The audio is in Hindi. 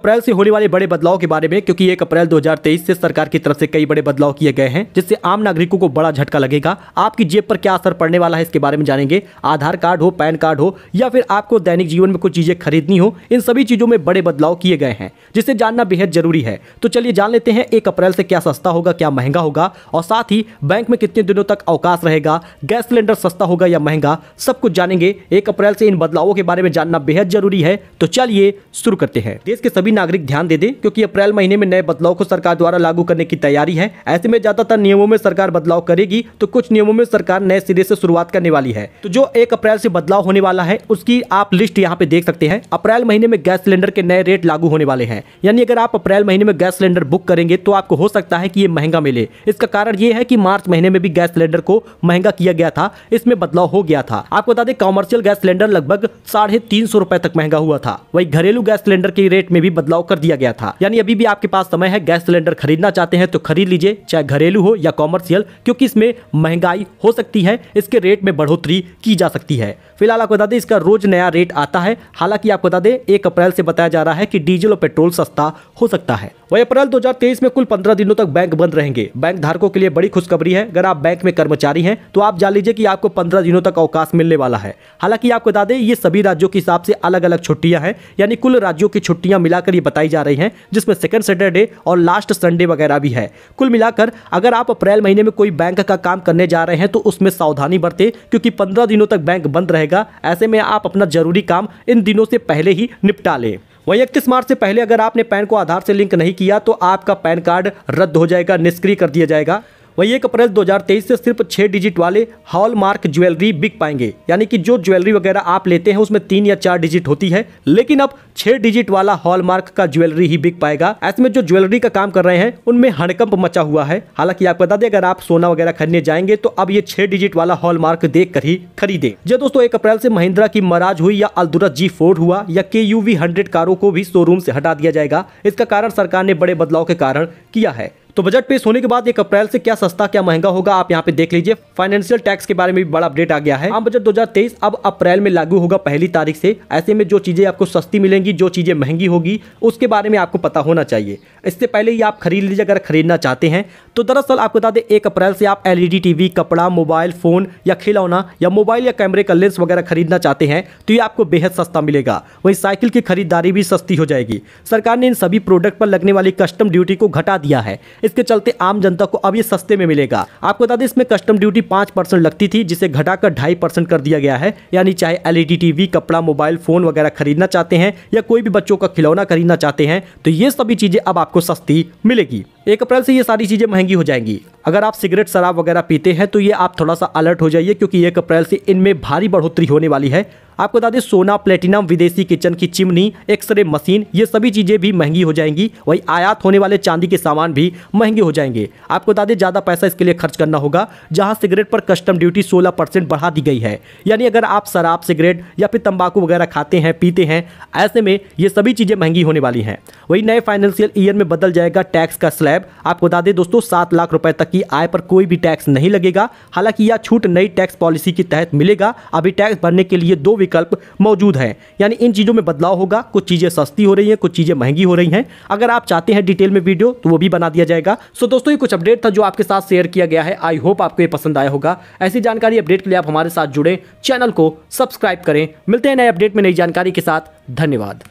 अप्रैल से होने वाले बड़े बदलाव के बारे में क्योंकि एक अप्रैल 2023 से सरकार की तरफ से कई बड़े बदलाव किए गए हैं जिससे आम नागरिकों को बड़ा झटका लगेगा आपकी जेब पर क्या असर पड़ने वाला है इसके बारे में जानेंगे आधार कार्ड हो पैन कार्ड हो या फिर आपको दैनिक जीवन में कुछ चीजें खरीदनी हो इन सभी चीजों में बड़े बदलाव किए गए हैं जिसे जानना बेहद जरूरी है तो चलिए जान लेते हैं एक अप्रैल से क्या सस्ता होगा क्या महंगा होगा और साथ ही बैंक में कितने दिनों तक अवकाश रहेगा गैस सिलेंडर सस्ता होगा या महंगा सब कुछ जानेंगे एक अप्रैल से इन बदलावों के बारे में जानना बेहद जरूरी है तो चलिए शुरू करते हैं देश के सभी सभी नागरिक ध्यान दे दे क्योंकि अप्रैल महीने में नए बदलाव को सरकार द्वारा लागू करने की तैयारी है ऐसे में ज्यादातर नियमों में सरकार बदलाव करेगी तो कुछ नियमों में सरकार नए सिरे से शुरुआत करने वाली है तो जो एक अप्रैल से बदलाव होने वाला है उसकी आप लिस्ट यहाँ पे देख सकते हैं अप्रैल महीने में गैस सिलेंडर के नए रेट लागू होने वाले हैं यानी अगर आप अप्रैल महीने में गैस सिलेंडर बुक करेंगे तो आपको हो सकता है की ये महंगा मिले इसका कारण ये है की मार्च महीने में भी गैस सिलेंडर को महंगा किया गया था इसमें बदलाव हो गया था आपको बता दें कॉमर्शियल गैस सिलेंडर लगभग साढ़े तीन सौ रूपए तक महंगा हुआ था वही घरेलू गैस सिलेंडर के रेट में भी बदलाव कर दिया गया था यानी अभी भी आपके पास समय है गैस सिलेंडर खरीदना चाहते हैं तो खरीद लीजिए चाहे घरेलू हो या कॉमर्शियल क्योंकि इसमें महंगाई हो सकती है इसके रेट में बढ़ोतरी की जा सकती है फिलहाल आपको बता दें इसका रोज नया रेट आता है हालांकि आपको बता दें एक अप्रैल से बताया जा रहा है कि डीजल और पेट्रोल सस्ता हो सकता है वही अप्रैल 2023 में कुल 15 दिनों तक बैंक बंद रहेंगे बैंक धारकों के लिए बड़ी खुशखबरी है अगर आप बैंक में कर्मचारी हैं तो आप जान लीजिए कि आपको 15 दिनों तक अवकाश मिलने वाला है हालांकि आपको बता दें ये सभी राज्यों के हिसाब से अलग अलग छुट्टियां हैं यानी कुल राज्यों की छुट्टियां मिलाकर मिलाकर ये बताई जा रही हैं जिसमें सेकंड सैटरडे और लास्ट संडे वगैरह भी है कुल मिलाकर अगर आप अप्रैल महीने में कोई बैंक का काम करने जा रहे हैं तो उसमें सावधानी बरते क्योंकि पंद्रह दिनों तक बैंक बंद रहेगा ऐसे में आप अपना जरूरी काम इन दिनों से पहले ही निपटा लें वहीं इकतीस मार्च से पहले अगर आपने पैन को आधार से लिंक नहीं किया तो आपका पैन कार्ड रद्द हो जाएगा निष्क्रिय कर दिया जाएगा वही एक अप्रैल 2023 से सिर्फ छह डिजिट वाले हॉलमार्क ज्वेलरी बिक पाएंगे यानी कि जो ज्वेलरी वगैरह आप लेते हैं उसमें तीन या चार डिजिट होती है लेकिन अब छह डिजिट वाला हॉलमार्क का ज्वेलरी ही बिक पाएगा ऐसे में जो ज्वेलरी का काम कर रहे हैं उनमें हड़कंप मचा हुआ है हालांकि आपको बता दें अगर आप सोना वगैरह खरीदने जाएंगे तो अब ये छह डिजिट वाला हॉलमार्क देख कर ही खरीदे जो दोस्तों एक अप्रैल से महिंद्रा की मराज हुई या अल्दुरा जी फोर्ड हुआ या के यू कारों को भी शोरूम से हटा दिया जाएगा इसका कारण सरकार ने बड़े बदलाव के कारण किया है तो बजट पेश होने के बाद एक अप्रैल से क्या सस्ता क्या महंगा होगा आप यहाँ पे देख लीजिए फाइनेंशियल टैक्स के बारे में भी बड़ा अपडेट आ गया है आम बजट दो अब अप्रैल में लागू होगा पहली तारीख से ऐसे में जो चीज़ें आपको सस्ती मिलेंगी जो चीज़ें महंगी होगी उसके बारे में आपको पता होना चाहिए इससे पहले ही आप खरीद लीजिए अगर खरीदना चाहते हैं तो दरअसल आपको बता दें एक अप्रैल से आप एल टीवी e कपड़ा मोबाइल फ़ोन या खिलौना या मोबाइल या कैमरे का लेंस वगैरह खरीदना चाहते हैं तो ये आपको बेहद सस्ता मिलेगा वहीं साइकिल की खरीदारी भी सस्ती हो जाएगी सरकार ने इन सभी प्रोडक्ट पर लगने वाली कस्टम ड्यूटी को घटा दिया है इसके चलते आम जनता को अब ये सस्ते में मिलेगा आपको बता दें इसमें कस्टम ड्यूटी पांच परसेंट लगती थी जिसे घटाकर ढाई परसेंट कर दिया गया है यानी चाहे एलईडी टीवी e कपड़ा मोबाइल फोन वगैरह खरीदना चाहते हैं या कोई भी बच्चों का खिलौना खरीदना चाहते हैं तो ये सभी चीजें अब आपको सस्ती मिलेगी एक अप्रैल से ये सारी चीज़ें महंगी हो जाएंगी अगर आप सिगरेट शराब वगैरह पीते हैं तो ये आप थोड़ा सा अलर्ट हो जाइए क्योंकि एक अप्रैल से इनमें भारी बढ़ोतरी होने वाली है आपको बता दें सोना प्लेटिनम विदेशी किचन की चिमनी एक्सरे मशीन ये सभी चीज़ें भी महंगी हो जाएंगी वही आयात होने वाले चांदी के सामान भी महंगे हो जाएंगे आपको बता दें ज़्यादा पैसा इसके लिए खर्च करना होगा जहां सिगरेट पर कस्टम ड्यूटी सोलह परसेंट बढ़ा दी गई है यानी अगर आप शराब सिगरेट या फिर तंबाकू वगैरह खाते हैं पीते हैं ऐसे में ये सभी चीज़ें महंगी होने वाली हैं वही नए फाइनेंशियल ईयर में बदल जाएगा टैक्स का स्लैब आपको बता दें दोस्तों सात लाख रुपए तक की आय पर कोई भी टैक्स नहीं लगेगा हालांकि यह छूट नई टैक्स पॉलिसी के तहत मिलेगा अभी टैक्स भरने के लिए दो विकल्प मौजूद हैं यानी इन चीज़ों में बदलाव होगा कुछ चीज़ें सस्ती हो रही हैं कुछ चीज़ें महंगी हो रही हैं अगर आप चाहते हैं डिटेल में वीडियो तो वो भी बना दिया जाएगा सो दोस्तों ये कुछ अपडेट था जो आपके साथ शेयर किया गया है आई होप आपको ये पसंद आया होगा ऐसी जानकारी अपडेट के लिए आप हमारे साथ जुड़े चैनल को सब्सक्राइब करें मिलते हैं नए अपडेट में नई जानकारी के साथ धन्यवाद